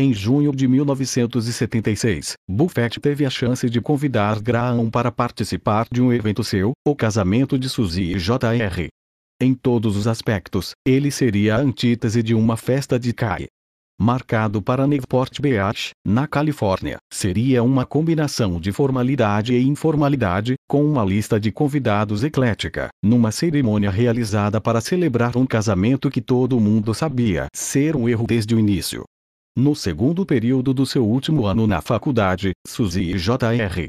Em junho de 1976, Buffett teve a chance de convidar Graham para participar de um evento seu, o casamento de Suzy e J.R. Em todos os aspectos, ele seria a antítese de uma festa de Kai. Marcado para Newport Beach, na Califórnia, seria uma combinação de formalidade e informalidade, com uma lista de convidados eclética, numa cerimônia realizada para celebrar um casamento que todo mundo sabia ser um erro desde o início. No segundo período do seu último ano na faculdade, Suzy Jr.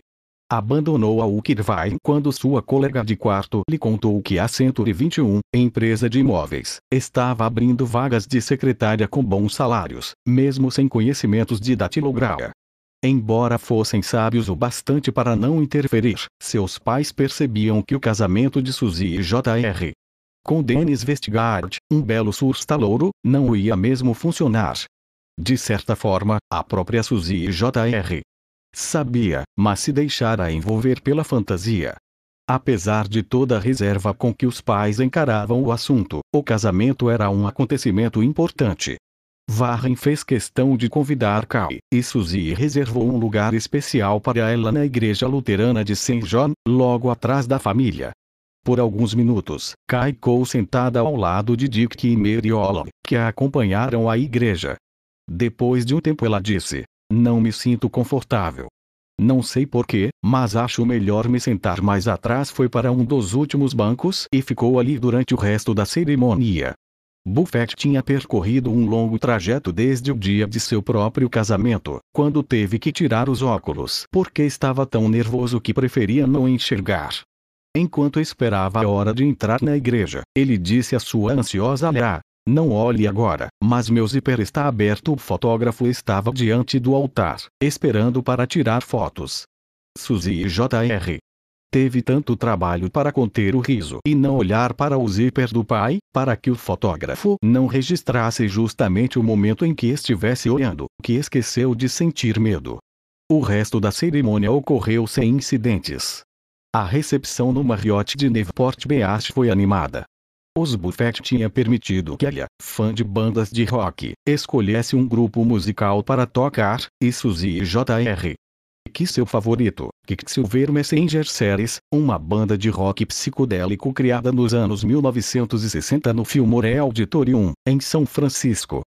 Abandonou a Ukirvine quando sua colega de quarto lhe contou que a 121, empresa de imóveis, estava abrindo vagas de secretária com bons salários, mesmo sem conhecimentos de datilografia. Embora fossem sábios o bastante para não interferir, seus pais percebiam que o casamento de Suzy e Jr. com Dennis Vestgard, um belo surstalouro, não ia mesmo funcionar, de certa forma, a própria Suzy J.R. Sabia, mas se deixara envolver pela fantasia. Apesar de toda a reserva com que os pais encaravam o assunto, o casamento era um acontecimento importante. Warren fez questão de convidar Kai, e Suzy reservou um lugar especial para ela na igreja luterana de St. John, logo atrás da família. Por alguns minutos, Kai ficou sentada ao lado de Dick e Mary Olive, que a acompanharam à igreja. Depois de um tempo ela disse: Não me sinto confortável. Não sei porquê, mas acho melhor me sentar mais atrás. Foi para um dos últimos bancos e ficou ali durante o resto da cerimônia. Buffett tinha percorrido um longo trajeto desde o dia de seu próprio casamento, quando teve que tirar os óculos porque estava tão nervoso que preferia não enxergar. Enquanto esperava a hora de entrar na igreja, ele disse à sua ansiosa Leah: não olhe agora, mas meu zíper está aberto. O fotógrafo estava diante do altar, esperando para tirar fotos. Suzy e J.R. Teve tanto trabalho para conter o riso e não olhar para o zíper do pai, para que o fotógrafo não registrasse justamente o momento em que estivesse olhando, que esqueceu de sentir medo. O resto da cerimônia ocorreu sem incidentes. A recepção no Marriott de Newport Beach foi animada. Os Buffett tinha permitido que ela, fã de bandas de rock, escolhesse um grupo musical para tocar, e Suzy Jr. Que seu favorito, Quicksilver Messenger Series, uma banda de rock psicodélico criada nos anos 1960 no Fillmore Auditorium, em São Francisco.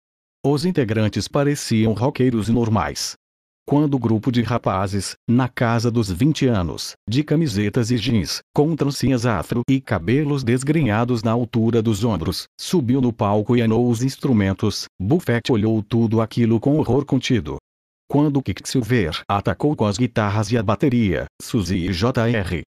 Os integrantes pareciam roqueiros normais, quando o grupo de rapazes, na casa dos 20 anos, de camisetas e jeans, com trancinhas afro e cabelos desgrenhados na altura dos ombros, subiu no palco e anou os instrumentos, Buffett olhou tudo aquilo com horror contido. Quando Kicksilver atacou com as guitarras e a bateria, Suzy e J.R.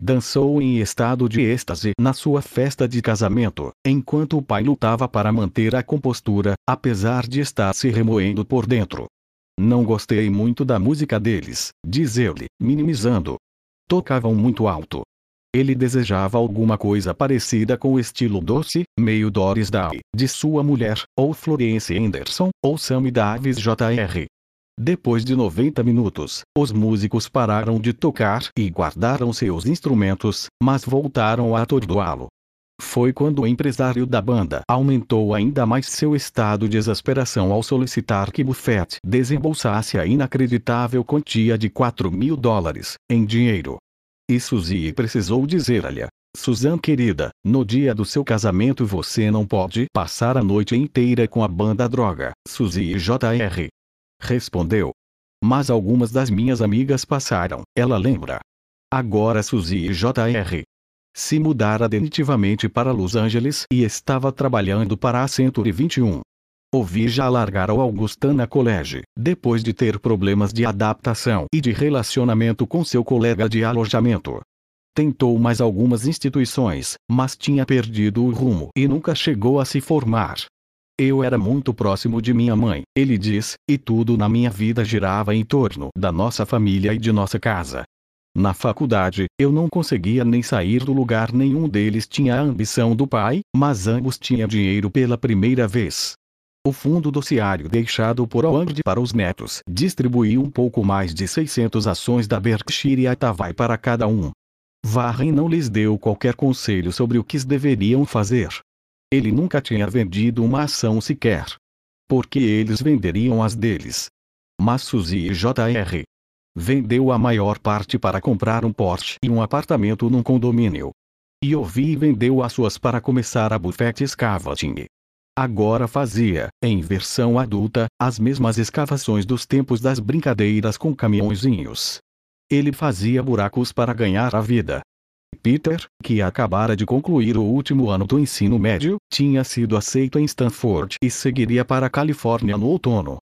Dançou em estado de êxtase na sua festa de casamento, enquanto o pai lutava para manter a compostura, apesar de estar se remoendo por dentro. Não gostei muito da música deles, diz ele, minimizando. Tocavam muito alto. Ele desejava alguma coisa parecida com o estilo doce, meio Doris Day, de sua mulher, ou Florence Anderson, ou Sammy Davis Jr. Depois de 90 minutos, os músicos pararam de tocar e guardaram seus instrumentos, mas voltaram a atordoá-lo. Foi quando o empresário da banda aumentou ainda mais seu estado de exasperação ao solicitar que Buffett desembolsasse a inacreditável quantia de 4 mil dólares, em dinheiro. E Suzy precisou dizer-lhe, Suzanne querida, no dia do seu casamento você não pode passar a noite inteira com a banda droga, Suzy Jr. Respondeu. Mas algumas das minhas amigas passaram, ela lembra. Agora Suzy Jr se mudara definitivamente para Los Angeles e estava trabalhando para a Century 21. Ouvi já largar o Augustana College, depois de ter problemas de adaptação e de relacionamento com seu colega de alojamento. Tentou mais algumas instituições, mas tinha perdido o rumo e nunca chegou a se formar. Eu era muito próximo de minha mãe, ele diz, e tudo na minha vida girava em torno da nossa família e de nossa casa, na faculdade, eu não conseguia nem sair do lugar nenhum deles tinha a ambição do pai, mas ambos tinham dinheiro pela primeira vez. O fundo dociário deixado por Oand para os netos distribuiu um pouco mais de 600 ações da Berkshire Hathaway para cada um. Warren não lhes deu qualquer conselho sobre o que deveriam fazer. Ele nunca tinha vendido uma ação sequer. Porque eles venderiam as deles. Mas Suzy e J.R. Vendeu a maior parte para comprar um Porsche e um apartamento num condomínio. E ouvi e vendeu as suas para começar a Buffett Excavating. Agora fazia, em versão adulta, as mesmas escavações dos tempos das brincadeiras com caminhãozinhos. Ele fazia buracos para ganhar a vida. Peter, que acabara de concluir o último ano do ensino médio, tinha sido aceito em Stanford e seguiria para a Califórnia no outono.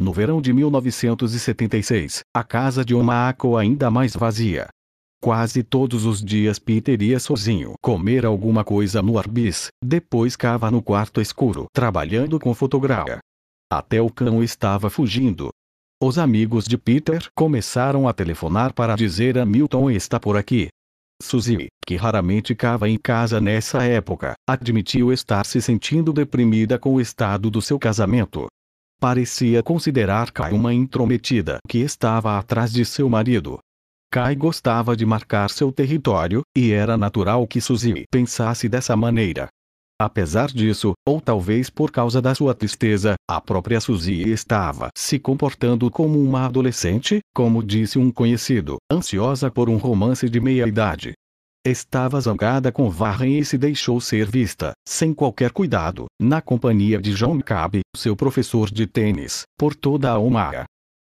No verão de 1976, a casa de Omako ainda mais vazia. Quase todos os dias Peter ia sozinho comer alguma coisa no Arbis, depois cava no quarto escuro trabalhando com fotografa. Até o cão estava fugindo. Os amigos de Peter começaram a telefonar para dizer a Milton está por aqui. Suzy, que raramente cava em casa nessa época, admitiu estar se sentindo deprimida com o estado do seu casamento parecia considerar Kai uma intrometida que estava atrás de seu marido. Kai gostava de marcar seu território, e era natural que Suzy pensasse dessa maneira. Apesar disso, ou talvez por causa da sua tristeza, a própria Suzy estava se comportando como uma adolescente, como disse um conhecido, ansiosa por um romance de meia-idade, Estava zangada com Varren e se deixou ser vista, sem qualquer cuidado, na companhia de John McCabe, seu professor de tênis, por toda a Omaha.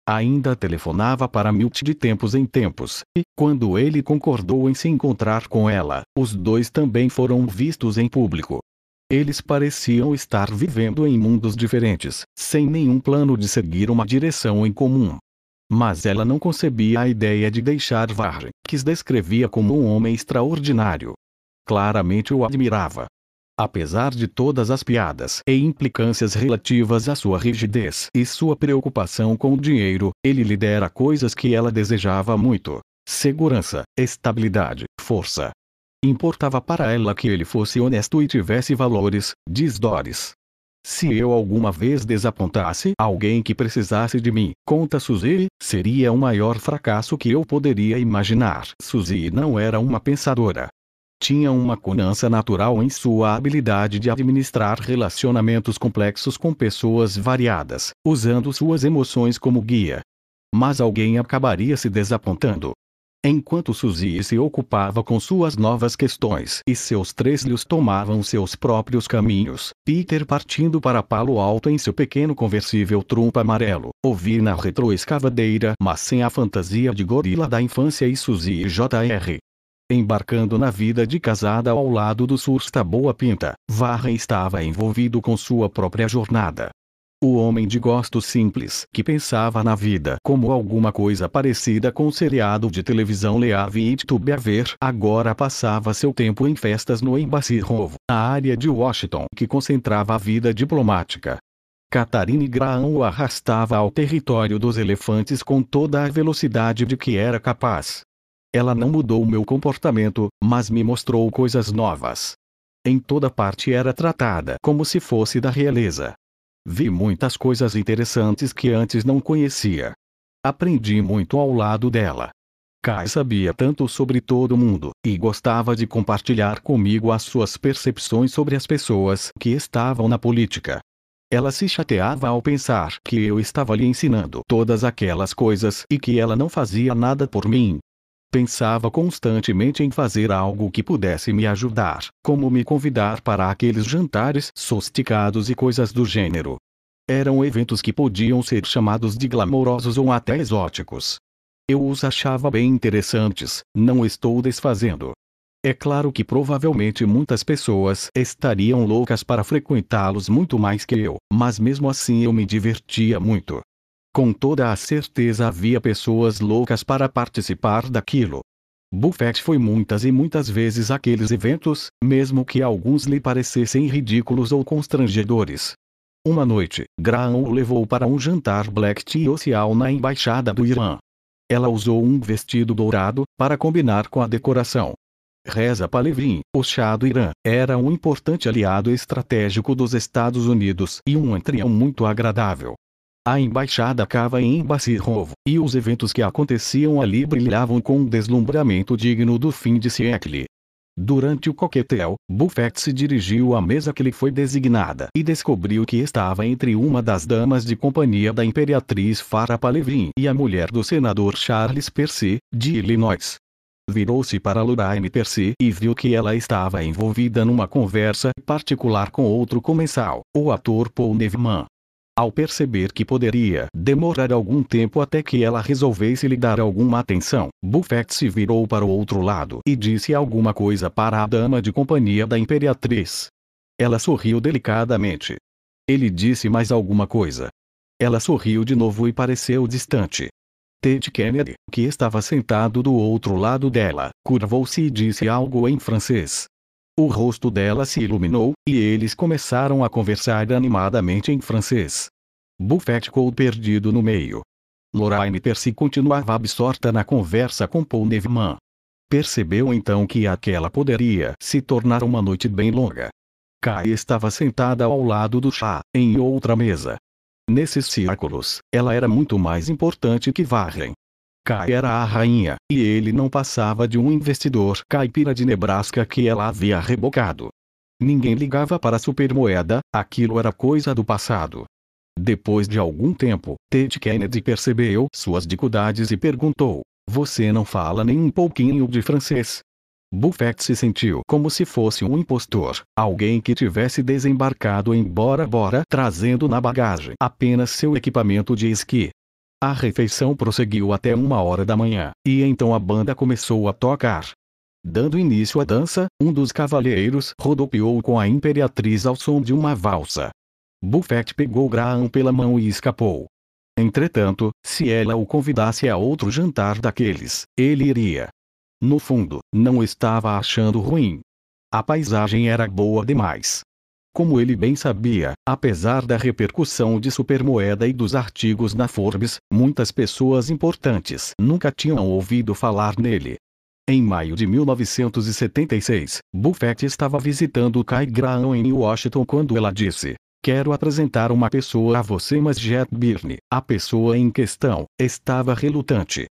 Ainda telefonava para Milt de tempos em tempos, e, quando ele concordou em se encontrar com ela, os dois também foram vistos em público. Eles pareciam estar vivendo em mundos diferentes, sem nenhum plano de seguir uma direção em comum. Mas ela não concebia a ideia de deixar Varre, que se descrevia como um homem extraordinário. Claramente o admirava. Apesar de todas as piadas e implicâncias relativas à sua rigidez e sua preocupação com o dinheiro, ele lhe dera coisas que ela desejava muito: segurança, estabilidade, força. Importava para ela que ele fosse honesto e tivesse valores, diz Doris. Se eu alguma vez desapontasse alguém que precisasse de mim, conta Suzy, seria o maior fracasso que eu poderia imaginar. Suzy não era uma pensadora. Tinha uma conança natural em sua habilidade de administrar relacionamentos complexos com pessoas variadas, usando suas emoções como guia. Mas alguém acabaria se desapontando. Enquanto Suzy se ocupava com suas novas questões e seus três lhos tomavam seus próprios caminhos, Peter partindo para Palo Alto em seu pequeno conversível trumpa amarelo, ouvir na retroescavadeira mas sem a fantasia de gorila da infância e Suzy e J.R embarcando na vida de casada ao lado do sursta boa pinta, Varren estava envolvido com sua própria jornada, o homem de gosto simples, que pensava na vida como alguma coisa parecida com o seriado de televisão Leave It to Ver, agora passava seu tempo em festas no Embassy Row, a área de Washington que concentrava a vida diplomática. Catarine Graham o arrastava ao território dos elefantes com toda a velocidade de que era capaz. Ela não mudou meu comportamento, mas me mostrou coisas novas. Em toda parte era tratada como se fosse da realeza. Vi muitas coisas interessantes que antes não conhecia. Aprendi muito ao lado dela. Kai sabia tanto sobre todo mundo, e gostava de compartilhar comigo as suas percepções sobre as pessoas que estavam na política. Ela se chateava ao pensar que eu estava lhe ensinando todas aquelas coisas e que ela não fazia nada por mim. Pensava constantemente em fazer algo que pudesse me ajudar, como me convidar para aqueles jantares sofisticados e coisas do gênero. Eram eventos que podiam ser chamados de glamourosos ou até exóticos. Eu os achava bem interessantes, não estou desfazendo. É claro que provavelmente muitas pessoas estariam loucas para frequentá-los muito mais que eu, mas mesmo assim eu me divertia muito. Com toda a certeza havia pessoas loucas para participar daquilo. Buffett foi muitas e muitas vezes àqueles eventos, mesmo que alguns lhe parecessem ridículos ou constrangedores. Uma noite, Graham o levou para um jantar black tea social na embaixada do Irã. Ela usou um vestido dourado, para combinar com a decoração. Reza Palevin, o chá do Irã, era um importante aliado estratégico dos Estados Unidos e um anfitrião muito agradável. A embaixada cava em Rovo e os eventos que aconteciam ali brilhavam com um deslumbramento digno do fim de século. Durante o coquetel, Buffett se dirigiu à mesa que lhe foi designada e descobriu que estava entre uma das damas de companhia da imperatriz Farah Palevin e a mulher do senador Charles Percy, de Illinois. Virou-se para Lorraine Percy e viu que ela estava envolvida numa conversa particular com outro comensal, o ator Paul Nevman, ao perceber que poderia demorar algum tempo até que ela resolvesse lhe dar alguma atenção, Buffett se virou para o outro lado e disse alguma coisa para a dama de companhia da imperatriz. Ela sorriu delicadamente. Ele disse mais alguma coisa. Ela sorriu de novo e pareceu distante. Ted Kennedy, que estava sentado do outro lado dela, curvou-se e disse algo em francês, o rosto dela se iluminou, e eles começaram a conversar animadamente em francês. Buffett ficou perdido no meio. Lorraine Percy continuava absorta na conversa com Paul Nevman. Percebeu então que aquela poderia se tornar uma noite bem longa. Kai estava sentada ao lado do chá, em outra mesa. Nesses círculos, ela era muito mais importante que Varren. Kai era a rainha, e ele não passava de um investidor caipira de Nebraska que ela havia rebocado. Ninguém ligava para a supermoeda, aquilo era coisa do passado. Depois de algum tempo, Ted Kennedy percebeu suas dificuldades e perguntou: Você não fala nem um pouquinho de francês? Buffett se sentiu como se fosse um impostor, alguém que tivesse desembarcado em Bora Bora trazendo na bagagem apenas seu equipamento de esqui. A refeição prosseguiu até uma hora da manhã, e então a banda começou a tocar. Dando início à dança, um dos cavalheiros rodopiou com a imperatriz ao som de uma valsa. Buffett pegou Graham pela mão e escapou. Entretanto, se ela o convidasse a outro jantar daqueles, ele iria. No fundo, não estava achando ruim. A paisagem era boa demais. Como ele bem sabia, apesar da repercussão de Supermoeda e dos artigos na Forbes, muitas pessoas importantes nunca tinham ouvido falar nele. Em maio de 1976, Buffett estava visitando Kai Graham em Washington quando ela disse: Quero apresentar uma pessoa a você, mas Jet Birne, a pessoa em questão, estava relutante.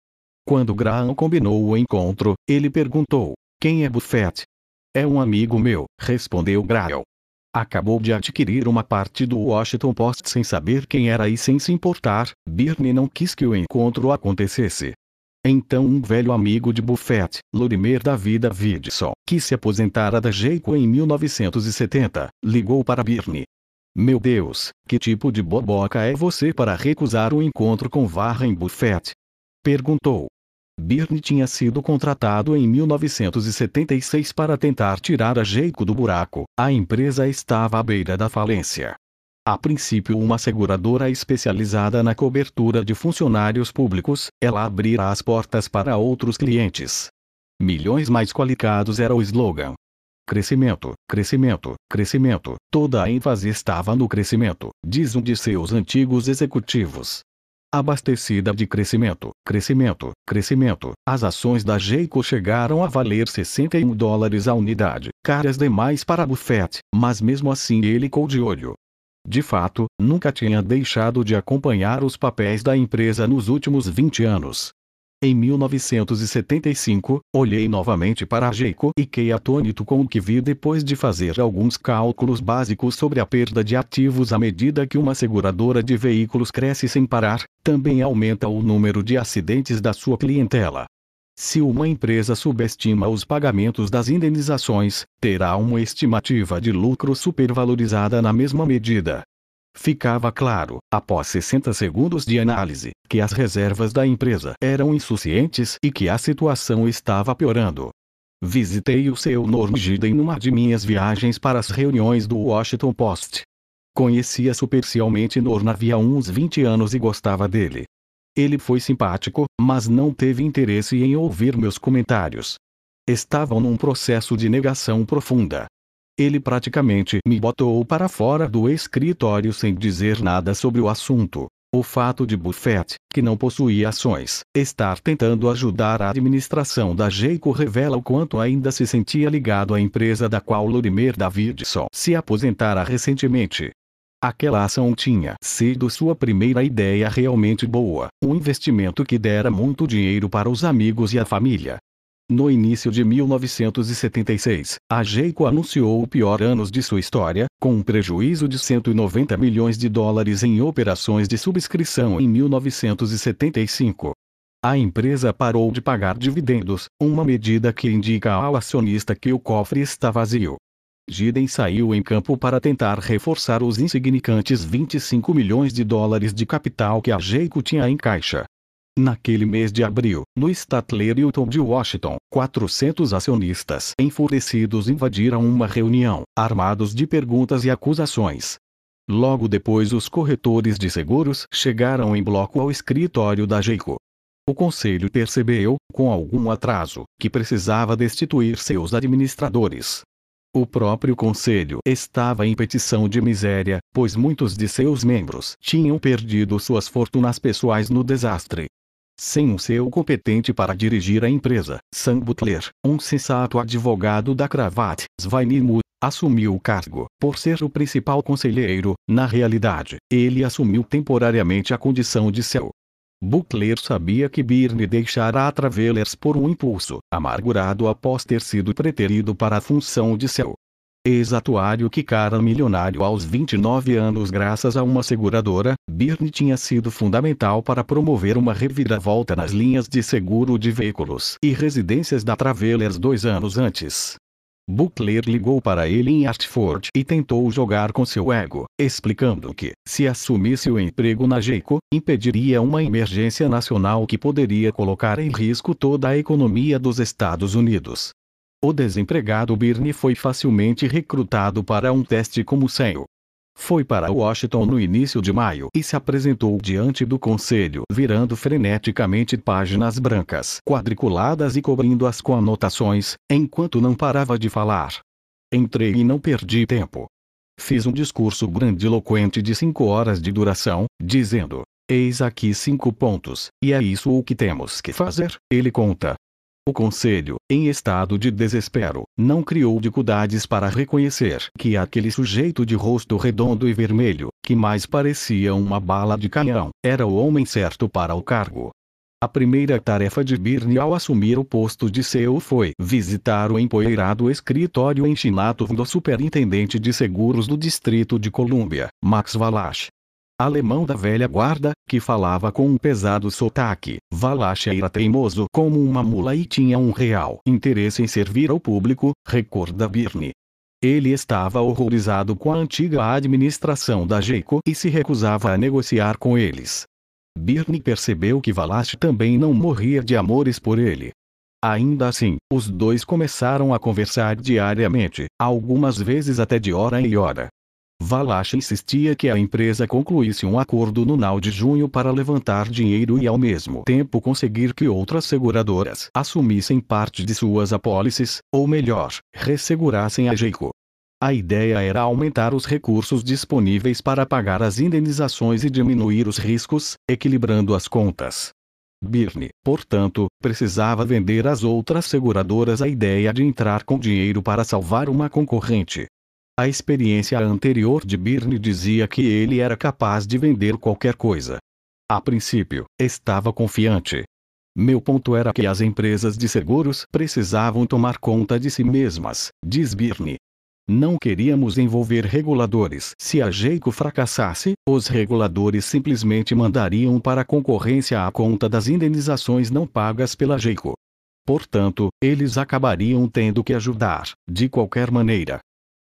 Quando Graham combinou o encontro, ele perguntou: Quem é Buffett? É um amigo meu, respondeu Graham acabou de adquirir uma parte do Washington Post sem saber quem era e sem se importar, Birney não quis que o encontro acontecesse. Então um velho amigo de Buffett, Lorimer da Vida Vidson, que se aposentara da Geico em 1970, ligou para Birney. Meu Deus, que tipo de boboca é você para recusar o encontro com Warren Buffett? Perguntou. Birney tinha sido contratado em 1976 para tentar tirar a Jeico do buraco. A empresa estava à beira da falência. A princípio, uma seguradora especializada na cobertura de funcionários públicos, ela abrirá as portas para outros clientes. Milhões mais qualificados era o slogan. Crescimento, crescimento, crescimento. Toda a ênfase estava no crescimento, diz um de seus antigos executivos abastecida de crescimento, crescimento, crescimento. As ações da Geico chegaram a valer 61 dólares a unidade, caras demais para Buffett, mas mesmo assim ele ficou de olho. De fato, nunca tinha deixado de acompanhar os papéis da empresa nos últimos 20 anos. Em 1975, olhei novamente para Jeico e fiquei atônito com o que vi depois de fazer alguns cálculos básicos sobre a perda de ativos à medida que uma seguradora de veículos cresce sem parar, também aumenta o número de acidentes da sua clientela. Se uma empresa subestima os pagamentos das indenizações, terá uma estimativa de lucro supervalorizada na mesma medida. Ficava claro, após 60 segundos de análise, que as reservas da empresa eram insuficientes e que a situação estava piorando. Visitei o seu Norgida em uma de minhas viagens para as reuniões do Washington Post. Conhecia superficialmente Nornavi há uns 20 anos e gostava dele. Ele foi simpático, mas não teve interesse em ouvir meus comentários. Estavam num processo de negação profunda. Ele praticamente me botou para fora do escritório sem dizer nada sobre o assunto. O fato de Buffett, que não possuía ações, estar tentando ajudar a administração da Geico revela o quanto ainda se sentia ligado à empresa da qual Lorimer Davidson se aposentara recentemente. Aquela ação tinha sido sua primeira ideia realmente boa, um investimento que dera muito dinheiro para os amigos e a família. No início de 1976, a Geico anunciou o pior anos de sua história, com um prejuízo de 190 milhões de dólares em operações de subscrição em 1975. A empresa parou de pagar dividendos, uma medida que indica ao acionista que o cofre está vazio. Giden saiu em campo para tentar reforçar os insignificantes 25 milhões de dólares de capital que a Geico tinha em caixa. Naquele mês de abril, no Statler Hilton de Washington, 400 acionistas enfurecidos invadiram uma reunião, armados de perguntas e acusações. Logo depois, os corretores de seguros chegaram em bloco ao escritório da Geico. O conselho percebeu, com algum atraso, que precisava destituir seus administradores. O próprio conselho estava em petição de miséria, pois muitos de seus membros tinham perdido suas fortunas pessoais no desastre sem um CEO competente para dirigir a empresa. Sam Butler, um sensato advogado da cravate, Svainimu, assumiu o cargo. Por ser o principal conselheiro, na realidade, ele assumiu temporariamente a condição de CEO. Butler sabia que Birne deixara a Travelers por um impulso, amargurado após ter sido preterido para a função de CEO. Ex-atuário que cara milionário aos 29 anos graças a uma seguradora, Birne tinha sido fundamental para promover uma reviravolta nas linhas de seguro de veículos e residências da Travelers dois anos antes. Buckler ligou para ele em Hartford e tentou jogar com seu ego, explicando que, se assumisse o emprego na Geico, impediria uma emergência nacional que poderia colocar em risco toda a economia dos Estados Unidos, o desempregado Birney foi facilmente recrutado para um teste como senho. Foi para Washington no início de maio e se apresentou diante do conselho, virando freneticamente páginas brancas quadriculadas e cobrindo-as com anotações, enquanto não parava de falar. Entrei e não perdi tempo. Fiz um discurso grandiloquente de cinco horas de duração, dizendo: Eis aqui cinco pontos, e é isso o que temos que fazer. Ele conta, o Conselho, em estado de desespero, não criou dificuldades para reconhecer que aquele sujeito de rosto redondo e vermelho, que mais parecia uma bala de canhão, era o homem certo para o cargo. A primeira tarefa de Birne ao assumir o posto de CEO foi visitar o empoeirado escritório em Chinatown do superintendente de seguros do Distrito de Colômbia, Max Valash, alemão da velha guarda, que falava com um pesado sotaque. Valacha era teimoso como uma mula e tinha um real interesse em servir ao público, recorda Birne. Ele estava horrorizado com a antiga administração da Geico e se recusava a negociar com eles. Birne percebeu que Valache também não morria de amores por ele. Ainda assim, os dois começaram a conversar diariamente, algumas vezes até de hora em hora. Valache insistia que a empresa concluísse um acordo no final de junho para levantar dinheiro e ao mesmo tempo conseguir que outras seguradoras assumissem parte de suas apólices, ou melhor, ressegurassem a Geico. A ideia era aumentar os recursos disponíveis para pagar as indenizações e diminuir os riscos, equilibrando as contas. Birne, portanto, precisava vender às outras seguradoras a ideia de entrar com dinheiro para salvar uma concorrente. A experiência anterior de Birne dizia que ele era capaz de vender qualquer coisa. A princípio, estava confiante. Meu ponto era que as empresas de seguros precisavam tomar conta de si mesmas, diz Birne. Não queríamos envolver reguladores. Se a Geico fracassasse, os reguladores simplesmente mandariam para a concorrência a conta das indenizações não pagas pela Geico. Portanto, eles acabariam tendo que ajudar, de qualquer maneira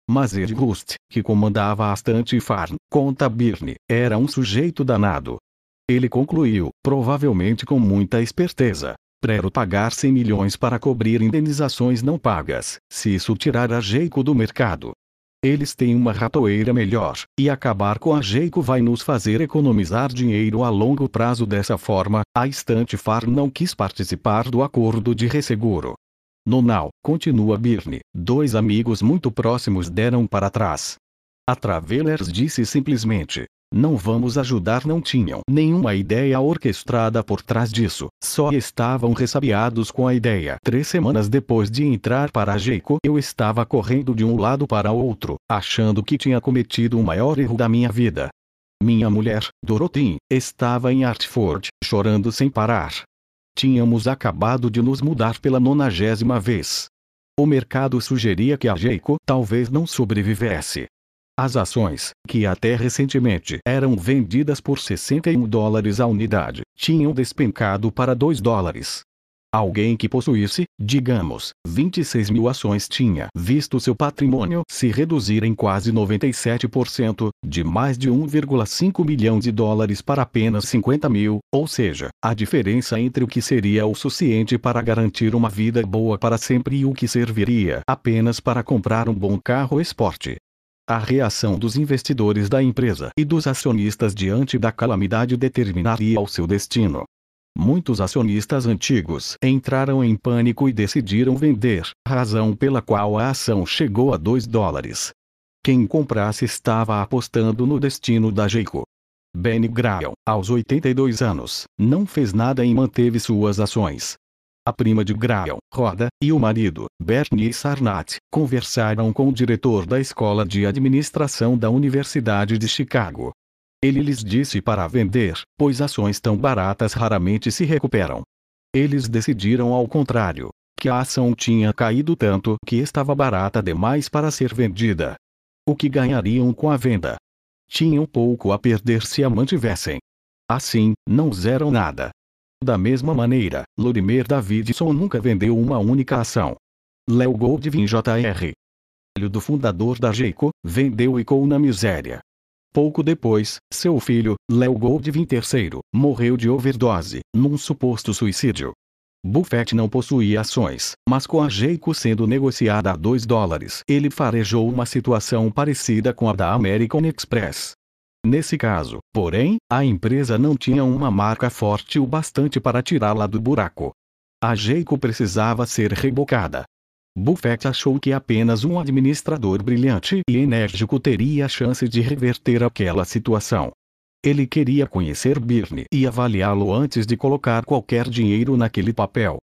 mas Edgust, que comandava a Stantifarn, Farn, conta Birne, era um sujeito danado. Ele concluiu, provavelmente com muita esperteza. Prero pagar 100 milhões para cobrir indenizações não pagas, se isso tirar a Geico do mercado. Eles têm uma ratoeira melhor, e acabar com a Geico vai nos fazer economizar dinheiro a longo prazo dessa forma. A Estante Far não quis participar do acordo de resseguro, Nonal, continua Birne, dois amigos muito próximos deram para trás. A Travelers disse simplesmente: Não vamos ajudar. Não tinham nenhuma ideia orquestrada por trás disso, só estavam ressabiados com a ideia. Três semanas depois de entrar para Jeico, eu estava correndo de um lado para outro, achando que tinha cometido o maior erro da minha vida. Minha mulher, Dorothy, estava em Hartford, chorando sem parar. Tínhamos acabado de nos mudar pela nonagésima vez. O mercado sugeria que a Geico talvez não sobrevivesse. As ações, que até recentemente eram vendidas por 61 dólares a unidade, tinham despencado para 2 dólares. Alguém que possuísse, digamos, 26 mil ações tinha visto seu patrimônio se reduzir em quase 97%, de mais de 1,5 milhão de dólares para apenas 50 mil, ou seja, a diferença entre o que seria o suficiente para garantir uma vida boa para sempre e o que serviria apenas para comprar um bom carro esporte. A reação dos investidores da empresa e dos acionistas diante da calamidade determinaria o seu destino. Muitos acionistas antigos entraram em pânico e decidiram vender, razão pela qual a ação chegou a 2 dólares. Quem comprasse estava apostando no destino da Geico. Benny Graham, aos 82 anos, não fez nada e manteve suas ações. A prima de Graham, Roda, e o marido, Bernie Sarnat, conversaram com o diretor da Escola de Administração da Universidade de Chicago, ele lhes disse para vender, pois ações tão baratas raramente se recuperam. Eles decidiram ao contrário, que a ação tinha caído tanto que estava barata demais para ser vendida. O que ganhariam com a venda? Tinham pouco a perder se a mantivessem. Assim, não zeram nada. Da mesma maneira, Lorimer Davidson nunca vendeu uma única ação. Léo Goldwyn Jr., filho do fundador da Geico, vendeu e Icon na miséria, Pouco depois, seu filho, Leo Goldwyn III, morreu de overdose, num suposto suicídio. Buffett não possuía ações, mas com a Jeico sendo negociada a 2 dólares, ele farejou uma situação parecida com a da American Express. Nesse caso, porém, a empresa não tinha uma marca forte o bastante para tirá-la do buraco. A Jeico precisava ser rebocada, Buffett achou que apenas um administrador brilhante e enérgico teria a chance de reverter aquela situação. Ele queria conhecer Birne e avaliá-lo antes de colocar qualquer dinheiro naquele papel.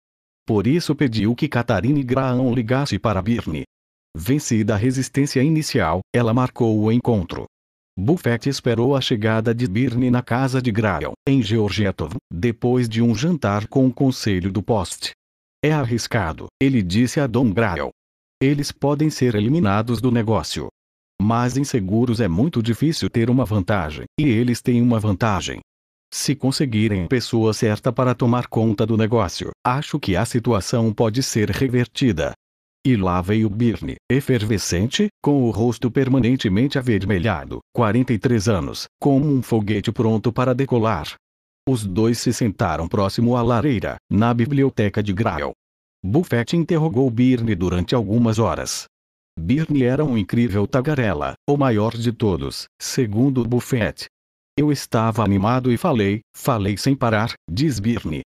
Por isso pediu que Catarine Graham ligasse para Birne. Vencida a resistência inicial, ela marcou o encontro. Buffett esperou a chegada de Birne na casa de Graham, em Georgetown, depois de um jantar com o conselho do poste. É arriscado, ele disse a Dom Grael. Eles podem ser eliminados do negócio. Mas em seguros é muito difícil ter uma vantagem, e eles têm uma vantagem. Se conseguirem a pessoa certa para tomar conta do negócio, acho que a situação pode ser revertida. E lá veio Birne, efervescente, com o rosto permanentemente avermelhado, 43 anos, como um foguete pronto para decolar, os dois se sentaram próximo à lareira, na biblioteca de Graal. Buffett interrogou Birne durante algumas horas. Birne era um incrível tagarela, o maior de todos, segundo Buffett. Eu estava animado e falei, falei sem parar, diz Birne.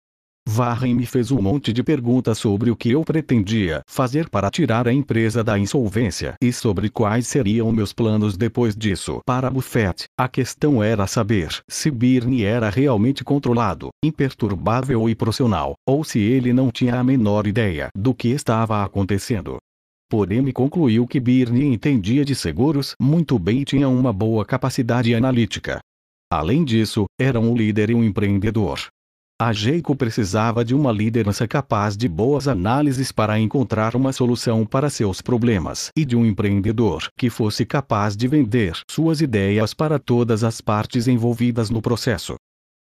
Warren me fez um monte de perguntas sobre o que eu pretendia fazer para tirar a empresa da insolvência e sobre quais seriam meus planos depois disso. Para Buffett, a questão era saber se Birney era realmente controlado, imperturbável e profissional, ou se ele não tinha a menor ideia do que estava acontecendo. Porém, me concluiu que Birney entendia de seguros muito bem e tinha uma boa capacidade analítica. Além disso, era um líder e um empreendedor, a Geico precisava de uma liderança capaz de boas análises para encontrar uma solução para seus problemas e de um empreendedor que fosse capaz de vender suas ideias para todas as partes envolvidas no processo.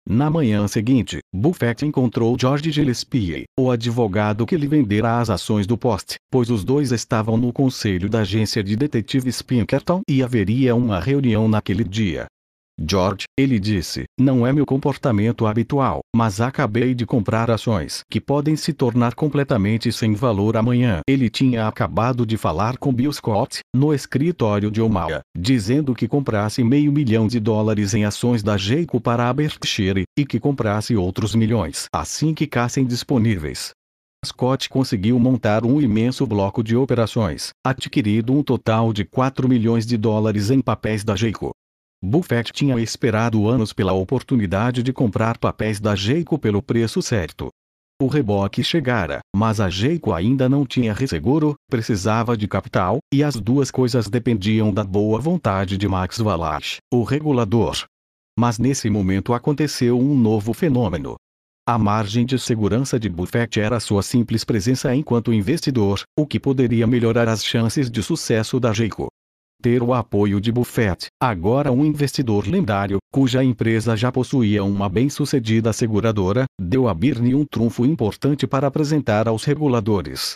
Na manhã seguinte, Buffett encontrou George Gillespie, o advogado que lhe vendera as ações do poste, pois os dois estavam no conselho da agência de detetives Pinkerton e haveria uma reunião naquele dia. George, ele disse, não é meu comportamento habitual, mas acabei de comprar ações que podem se tornar completamente sem valor amanhã. Ele tinha acabado de falar com Bill Scott, no escritório de Omaha, dizendo que comprasse meio milhão de dólares em ações da Geico para a Berkshire, e que comprasse outros milhões assim que cassem disponíveis. Scott conseguiu montar um imenso bloco de operações, adquirido um total de 4 milhões de dólares em papéis da Geico, Buffett tinha esperado anos pela oportunidade de comprar papéis da Geico pelo preço certo. O reboque chegara, mas a Geico ainda não tinha resseguro, precisava de capital, e as duas coisas dependiam da boa vontade de Max Valash, o regulador. Mas nesse momento aconteceu um novo fenômeno. A margem de segurança de Buffett era sua simples presença enquanto investidor, o que poderia melhorar as chances de sucesso da Geico ter o apoio de Buffett, agora um investidor lendário, cuja empresa já possuía uma bem-sucedida seguradora, deu a Birne um trunfo importante para apresentar aos reguladores.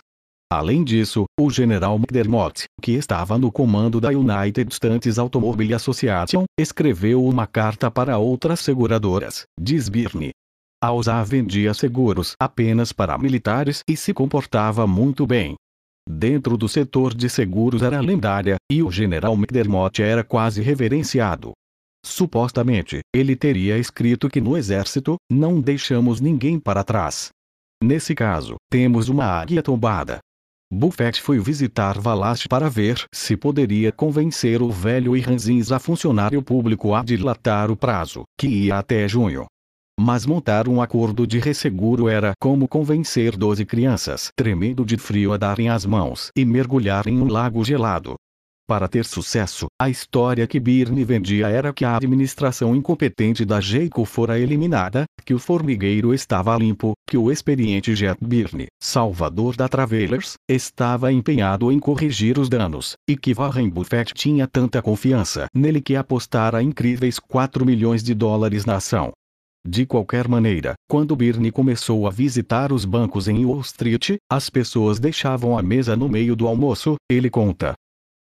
Além disso, o general McDermott, que estava no comando da United States Automobile Association, escreveu uma carta para outras seguradoras, diz Birne. A USA vendia seguros apenas para militares e se comportava muito bem, dentro do setor de seguros era lendária, e o general McDermott era quase reverenciado. Supostamente, ele teria escrito que no exército, não deixamos ninguém para trás. Nesse caso, temos uma águia tombada. Buffett foi visitar Valache para ver se poderia convencer o velho e a funcionário público a dilatar o prazo, que ia até junho mas montar um acordo de resseguro era como convencer 12 crianças tremendo de frio a darem as mãos e mergulhar em um lago gelado. Para ter sucesso, a história que Birne vendia era que a administração incompetente da Geico fora eliminada, que o formigueiro estava limpo, que o experiente Jet Birne, salvador da Travelers, estava empenhado em corrigir os danos, e que Warren Buffett tinha tanta confiança nele que apostara incríveis 4 milhões de dólares na ação. De qualquer maneira, quando Birney começou a visitar os bancos em Wall Street, as pessoas deixavam a mesa no meio do almoço, ele conta.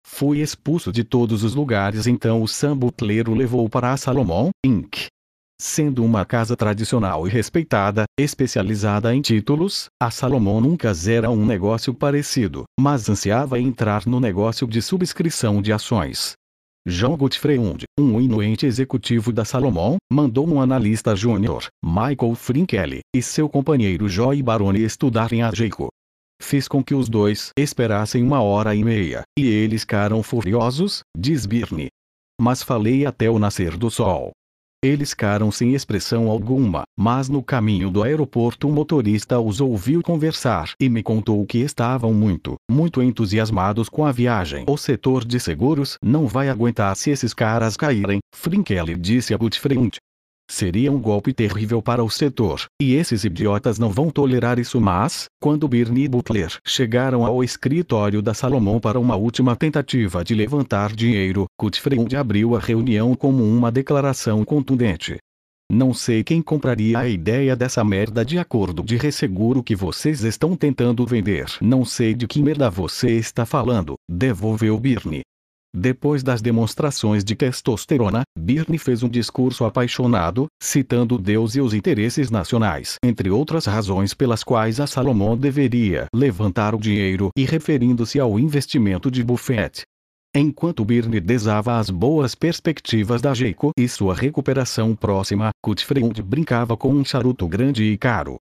Fui expulso de todos os lugares então o Sam Butler o levou para a Salomon, Inc. Sendo uma casa tradicional e respeitada, especializada em títulos, a Salomon nunca zera um negócio parecido, mas ansiava entrar no negócio de subscrição de ações. John Gutfreund, um inuente executivo da Salomon, mandou um analista júnior, Michael Frinkele, e seu companheiro Joy Barone estudarem a Ajeico. Fiz com que os dois esperassem uma hora e meia, e eles ficaram furiosos, diz Birne. Mas falei até o nascer do sol. Eles ficaram sem expressão alguma, mas no caminho do aeroporto o motorista os ouviu conversar e me contou que estavam muito, muito entusiasmados com a viagem. O setor de seguros não vai aguentar se esses caras caírem, Frinkelli disse a Gutfreund. Seria um golpe terrível para o setor, e esses idiotas não vão tolerar isso mas, quando Bernie Butler chegaram ao escritório da Salomon para uma última tentativa de levantar dinheiro, Kutfreund abriu a reunião como uma declaração contundente. Não sei quem compraria a ideia dessa merda de acordo de resseguro que vocês estão tentando vender. Não sei de que merda você está falando, devolveu Birne. Depois das demonstrações de testosterona, Birney fez um discurso apaixonado, citando Deus e os interesses nacionais, entre outras razões pelas quais a Salomão deveria levantar o dinheiro e referindo-se ao investimento de Buffett. Enquanto Birney desava as boas perspectivas da Geico e sua recuperação próxima, Kutfreund brincava com um charuto grande e caro.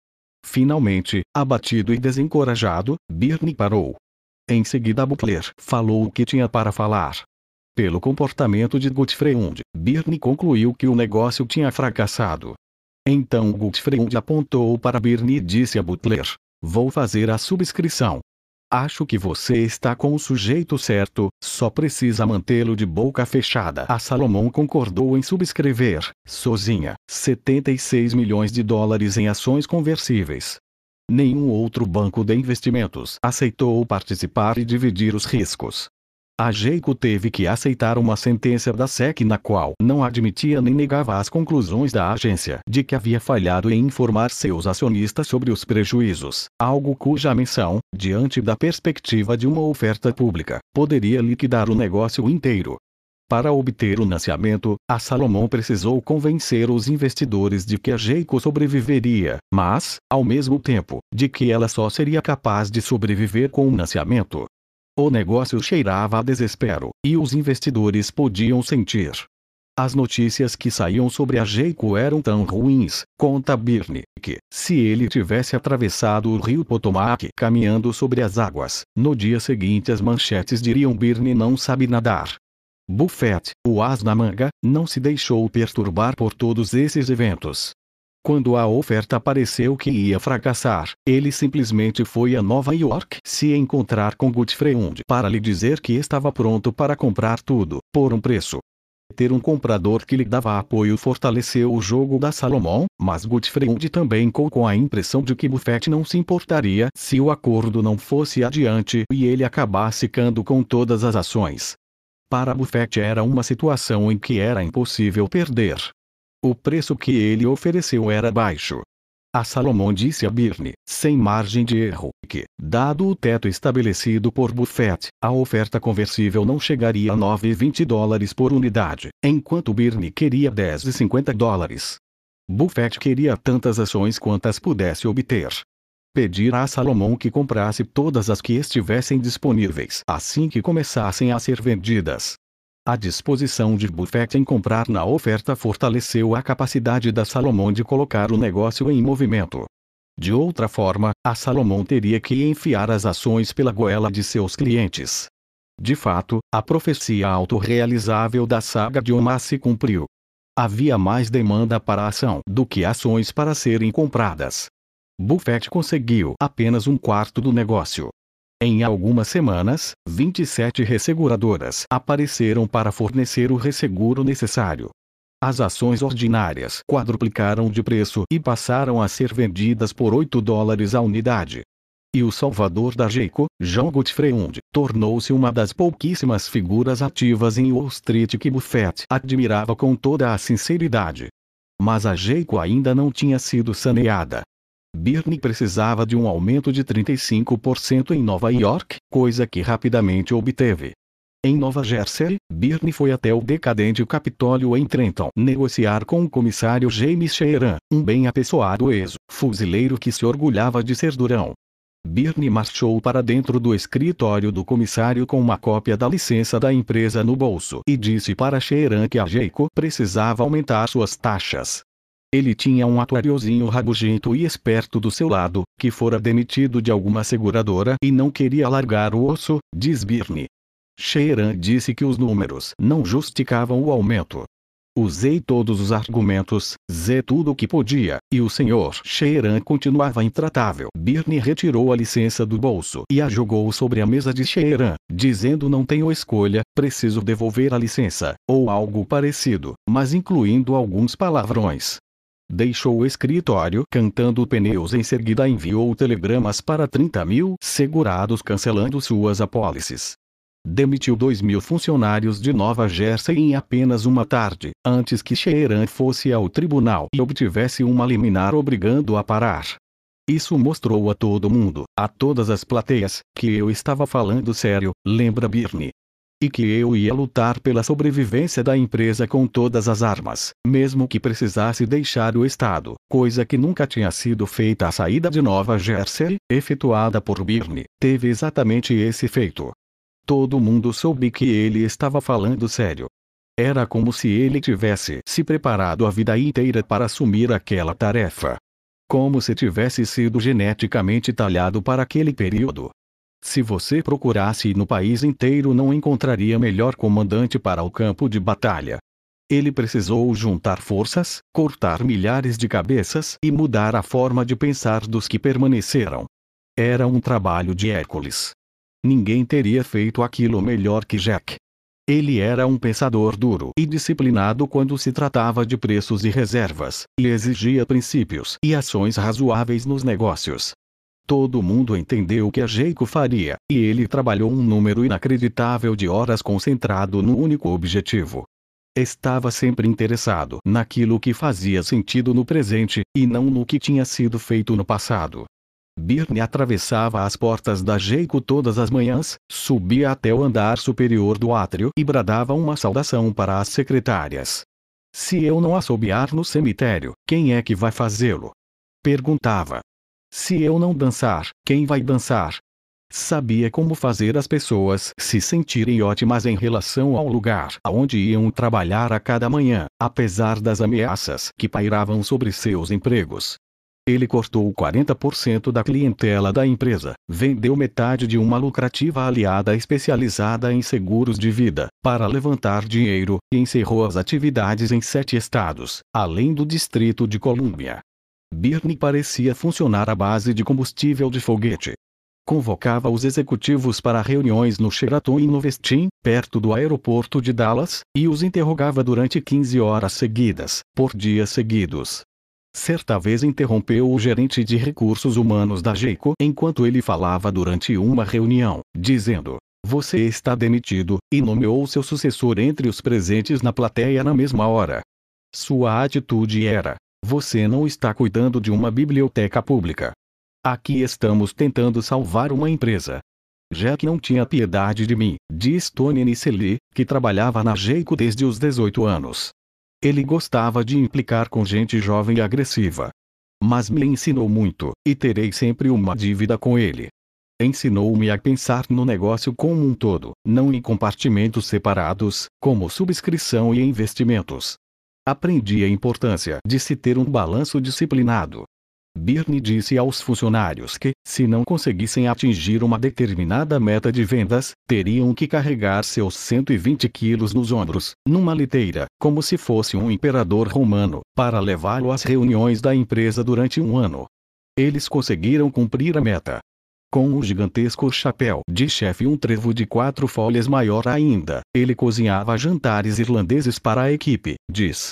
Finalmente, abatido e desencorajado, Birney parou, em seguida Butler falou o que tinha para falar. Pelo comportamento de Gutfreund, Birne concluiu que o negócio tinha fracassado. Então Gutfreund apontou para Birne e disse a Butler, vou fazer a subscrição. Acho que você está com o sujeito certo, só precisa mantê-lo de boca fechada. A Salomon concordou em subscrever, sozinha, 76 milhões de dólares em ações conversíveis, Nenhum outro banco de investimentos aceitou participar e dividir os riscos. A Geico teve que aceitar uma sentença da SEC na qual não admitia nem negava as conclusões da agência de que havia falhado em informar seus acionistas sobre os prejuízos, algo cuja menção, diante da perspectiva de uma oferta pública, poderia liquidar o negócio inteiro. Para obter o financiamento, a Salomão precisou convencer os investidores de que a Jeico sobreviveria, mas, ao mesmo tempo, de que ela só seria capaz de sobreviver com o financiamento. O negócio cheirava a desespero, e os investidores podiam sentir. As notícias que saíam sobre a Jeico eram tão ruins, conta Birne, que, se ele tivesse atravessado o rio Potomac caminhando sobre as águas, no dia seguinte as manchetes diriam Birne não sabe nadar, Buffett, o as na manga, não se deixou perturbar por todos esses eventos. Quando a oferta pareceu que ia fracassar, ele simplesmente foi a Nova York se encontrar com Gutfreund para lhe dizer que estava pronto para comprar tudo, por um preço. Ter um comprador que lhe dava apoio fortaleceu o jogo da Salomon, mas Gutfreund também colocou a impressão de que Buffett não se importaria se o acordo não fosse adiante e ele acabasse ficando com todas as ações. Para Buffett era uma situação em que era impossível perder. O preço que ele ofereceu era baixo. A Salomon disse a Birne, sem margem de erro, que, dado o teto estabelecido por Buffett, a oferta conversível não chegaria a 9,20 dólares por unidade, enquanto Birne queria 10,50 dólares. Buffett queria tantas ações quantas pudesse obter pedir a Salomão que comprasse todas as que estivessem disponíveis assim que começassem a ser vendidas. A disposição de Buffett em comprar na oferta fortaleceu a capacidade da Salomão de colocar o negócio em movimento. De outra forma, a Salomão teria que enfiar as ações pela goela de seus clientes. De fato, a profecia autorrealizável da saga de Omar se cumpriu. Havia mais demanda para a ação do que ações para serem compradas, Buffett conseguiu apenas um quarto do negócio. Em algumas semanas, 27 resseguradoras apareceram para fornecer o resseguro necessário. As ações ordinárias quadruplicaram de preço e passaram a ser vendidas por 8 dólares a unidade. E o salvador da Geico, John Gutfreund, tornou-se uma das pouquíssimas figuras ativas em Wall Street que Buffett admirava com toda a sinceridade. Mas a Geico ainda não tinha sido saneada Birney precisava de um aumento de 35% em Nova York, coisa que rapidamente obteve. Em Nova Jersey, Birney foi até o decadente Capitólio em Trenton negociar com o comissário James Sheeran, um bem apessoado ex-fuzileiro que se orgulhava de ser durão. Birney marchou para dentro do escritório do comissário com uma cópia da licença da empresa no bolso e disse para Sheeran que a Jeico precisava aumentar suas taxas. Ele tinha um atuariozinho rabugento e esperto do seu lado, que fora demitido de alguma seguradora e não queria largar o osso, diz Birne. Sheeran disse que os números não justificavam o aumento. Usei todos os argumentos, zé tudo o que podia, e o senhor Sheeran continuava intratável. Birne retirou a licença do bolso e a jogou sobre a mesa de Sheeran, dizendo não tenho escolha, preciso devolver a licença, ou algo parecido, mas incluindo alguns palavrões. Deixou o escritório cantando pneus em seguida enviou telegramas para 30 mil segurados cancelando suas apólices. Demitiu 2 mil funcionários de Nova Jersey em apenas uma tarde, antes que Sheeran fosse ao tribunal e obtivesse uma liminar obrigando a parar. Isso mostrou a todo mundo, a todas as plateias, que eu estava falando sério, lembra Birne e que eu ia lutar pela sobrevivência da empresa com todas as armas, mesmo que precisasse deixar o Estado, coisa que nunca tinha sido feita a saída de Nova Jersey, efetuada por Birne, teve exatamente esse efeito. Todo mundo soube que ele estava falando sério. Era como se ele tivesse se preparado a vida inteira para assumir aquela tarefa. Como se tivesse sido geneticamente talhado para aquele período, se você procurasse no país inteiro, não encontraria melhor comandante para o campo de batalha. Ele precisou juntar forças, cortar milhares de cabeças e mudar a forma de pensar dos que permaneceram. Era um trabalho de Hércules. Ninguém teria feito aquilo melhor que Jack. Ele era um pensador duro e disciplinado quando se tratava de preços e reservas, e exigia princípios e ações razoáveis nos negócios. Todo mundo entendeu o que a Jeico faria, e ele trabalhou um número inacreditável de horas concentrado no único objetivo. Estava sempre interessado naquilo que fazia sentido no presente, e não no que tinha sido feito no passado. Birne atravessava as portas da Jeico todas as manhãs, subia até o andar superior do átrio e bradava uma saudação para as secretárias. Se eu não assobiar no cemitério, quem é que vai fazê-lo? Perguntava, se eu não dançar, quem vai dançar? Sabia como fazer as pessoas se sentirem ótimas em relação ao lugar aonde iam trabalhar a cada manhã, apesar das ameaças que pairavam sobre seus empregos. Ele cortou 40% da clientela da empresa, vendeu metade de uma lucrativa aliada especializada em seguros de vida, para levantar dinheiro, e encerrou as atividades em sete estados, além do Distrito de Colômbia. Birney parecia funcionar à base de combustível de foguete. Convocava os executivos para reuniões no Sheraton e no Vestim, perto do aeroporto de Dallas, e os interrogava durante 15 horas seguidas, por dias seguidos. Certa vez interrompeu o gerente de recursos humanos da Geico enquanto ele falava durante uma reunião, dizendo: Você está demitido, e nomeou seu sucessor entre os presentes na plateia na mesma hora. Sua atitude era: você não está cuidando de uma biblioteca pública. Aqui estamos tentando salvar uma empresa. Jack não tinha piedade de mim, diz Tony Nicely, que trabalhava na Geico desde os 18 anos. Ele gostava de implicar com gente jovem e agressiva. Mas me ensinou muito, e terei sempre uma dívida com ele. Ensinou-me a pensar no negócio como um todo, não em compartimentos separados, como subscrição e investimentos aprendi a importância de se ter um balanço disciplinado. Birne disse aos funcionários que, se não conseguissem atingir uma determinada meta de vendas, teriam que carregar seus 120 quilos nos ombros, numa liteira, como se fosse um imperador romano, para levá-lo às reuniões da empresa durante um ano. Eles conseguiram cumprir a meta. Com um gigantesco chapéu de chefe e um trevo de quatro folhas maior ainda, ele cozinhava jantares irlandeses para a equipe, diz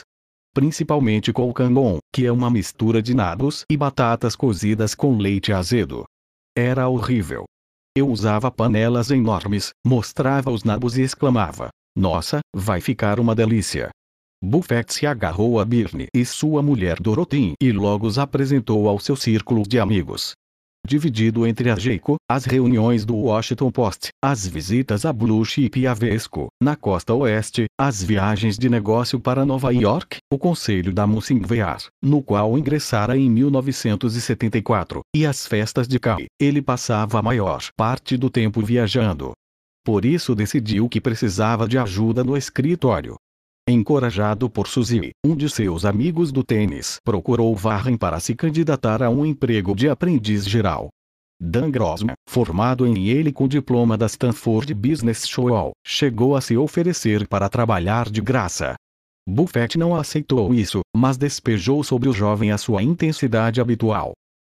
principalmente com o canlon, que é uma mistura de nabos e batatas cozidas com leite azedo. Era horrível. Eu usava panelas enormes, mostrava os nabos e exclamava: Nossa, vai ficar uma delícia! Buffett se agarrou a Birne e sua mulher Dorotin e logo os apresentou ao seu círculo de amigos dividido entre a GEICO, as reuniões do Washington Post, as visitas a Blue Chip e a Vesco, na costa oeste, as viagens de negócio para Nova York, o Conselho da Mussimvear, no qual ingressara em 1974, e as festas de Cai. Ele passava a maior parte do tempo viajando. Por isso decidiu que precisava de ajuda no escritório, Encorajado por Suzy, um de seus amigos do tênis procurou Varren para se candidatar a um emprego de aprendiz geral. Dan Grossman, formado em Yale com diploma da Stanford Business School, chegou a se oferecer para trabalhar de graça. Buffett não aceitou isso, mas despejou sobre o jovem a sua intensidade habitual.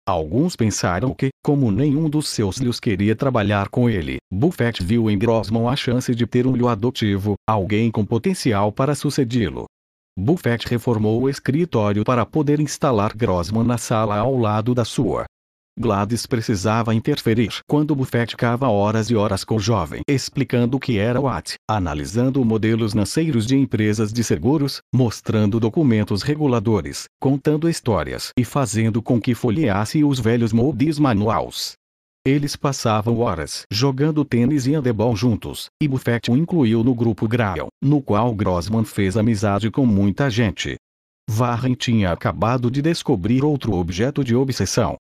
Alguns pensaram que, como nenhum dos seus lhos queria trabalhar com ele, Buffett viu em Grossman a chance de ter um lho adotivo, alguém com potencial para sucedi-lo. Buffett reformou o escritório para poder instalar Grossman na sala ao lado da sua. Gladys precisava interferir quando Buffett ficava horas e horas com o jovem explicando o que era o AT, analisando modelos financeiros de empresas de seguros, mostrando documentos reguladores, contando histórias e fazendo com que folheasse os velhos moldes manuais. Eles passavam horas jogando tênis e handebol juntos, e Buffett o incluiu no grupo Grail, no qual Grossman fez amizade com muita gente. Warren tinha acabado de descobrir outro objeto de obsessão,